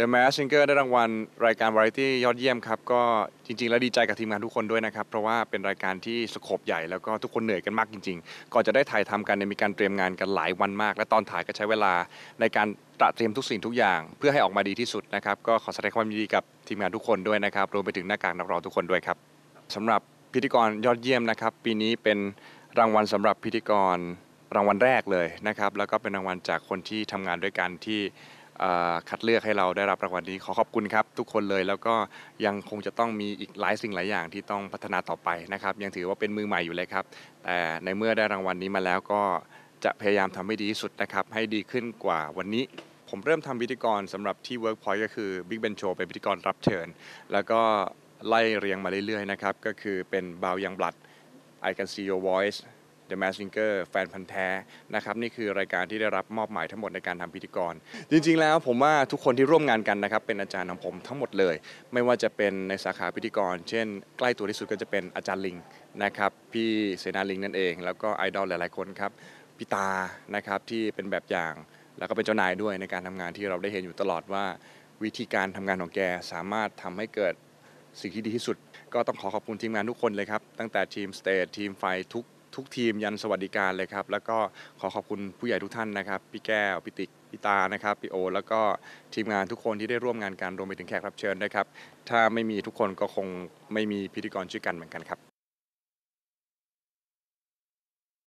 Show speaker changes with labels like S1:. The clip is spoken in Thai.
S1: The Mask Singer ได้รางวัลรายการวาไรตี้ยอดเยี่ยมครับ ก็จริง ๆ แล้วดีใจกับทีมงานทุกคนด้วยนะครับ เพราะว่าเป็นรายการที่สโคบใหญ่แล้วก็ทุกคนเหนื่อยกันมากจริง ๆก่อนจะได้ถ่ายทำกันเนี่ยมีการเตรียมงานกันหลายวันมาก และตอนถ่ายก็ใช้เวลาในการตระเตรียมทุกสิ่งทุกอย่าง เพื่อให้ออกมาดีที่สุดนะครับ ก็ขอแสดงความยินดีกับทีมงานทุกคนด้วยนะครับรวมไปถึงหน้ากากนักร้องทุกคนด้วยครับสำหรับพิธีกรยอดเยี่ยมนะครับ ปีนี้เป็นรางวัลสำหรับพิธีกร รางวัลแรกเลยนะครับ แล้วก็เป็นรางวัลจากคนที่ทำงานด้วยกันที่คัดเลือกให้เราได้รับรางวัลนี้ขอขอบคุณครับทุกคนเลยแล้วก็ยังคงจะต้องมีอีกหลายสิ่งหลายอย่างที่ต้องพัฒนาต่อไปนะครับ ยังถือว่าเป็นมือใหม่อยู่เลยครับ แต่ในเมื่อได้รางวัลนี้มาแล้วก็จะพยายามทำให้ดีที่สุดนะครับให้ดีขึ้นกว่า วันนี้ผมเริ่มทำพิธีกรสำหรับที่ Workpoint ก็คือ Big Ben Show เป็นพิธีกรรับเชิญ แล้วก็ไล่เรียงมาเรื่อยๆนะครับก็คือเป็นบาวยังบลัด I Can See Your Voice The m a s ซิงเกอแฟนพันธ์แท้นะครับนี่คือรายการที่ได้รับมอบหมายทั้งหมดในการทำพิธีกร จริง ๆแล้วผมว่าทุกคนที่ร่วมงานกันนะครับเป็นอาจารย์ของผมทั้งหมดเลย ไม่ว่าจะเป็นในสาขาพิธีกร เช่น ใกล้ตัวที่สุดก็จะเป็นอาจารย์ลิงนะครับพี่เสนาลิงนั่นเองแล้วก็ไอดอลหลายๆคนครับพี่ตานะครับที่เป็นแบบอย่างแล้วก็เป็นเจ้านายด้วยในการทำงานที่เราได้เห็นอยู่ตลอดว่า วิธีการทำงานของแกสามารถทำให้เกิดสิ่งที่ดีที่สุด ก็ต้องขอขอบคุณทีมงานทุกคนเลยครับตั้งแต่ทีมสเตททีมไฟทุกทุกทีมยันสวัสดิการเลยครับ แล้วก็ขอขอบคุณผู้ใหญ่ทุกท่านนะครับ พี่แก้วพี่ติ๊กพี่ตานะครับพี่โอ แล้วก็ทีมงานทุกคนที่ได้ร่วมงานกันรวมไปถึงแขกรับเชิญนะครับ ถ้าไม่มีทุกคนก็คงไม่มีพิธีกรชื่อกันเหมือนกันครับ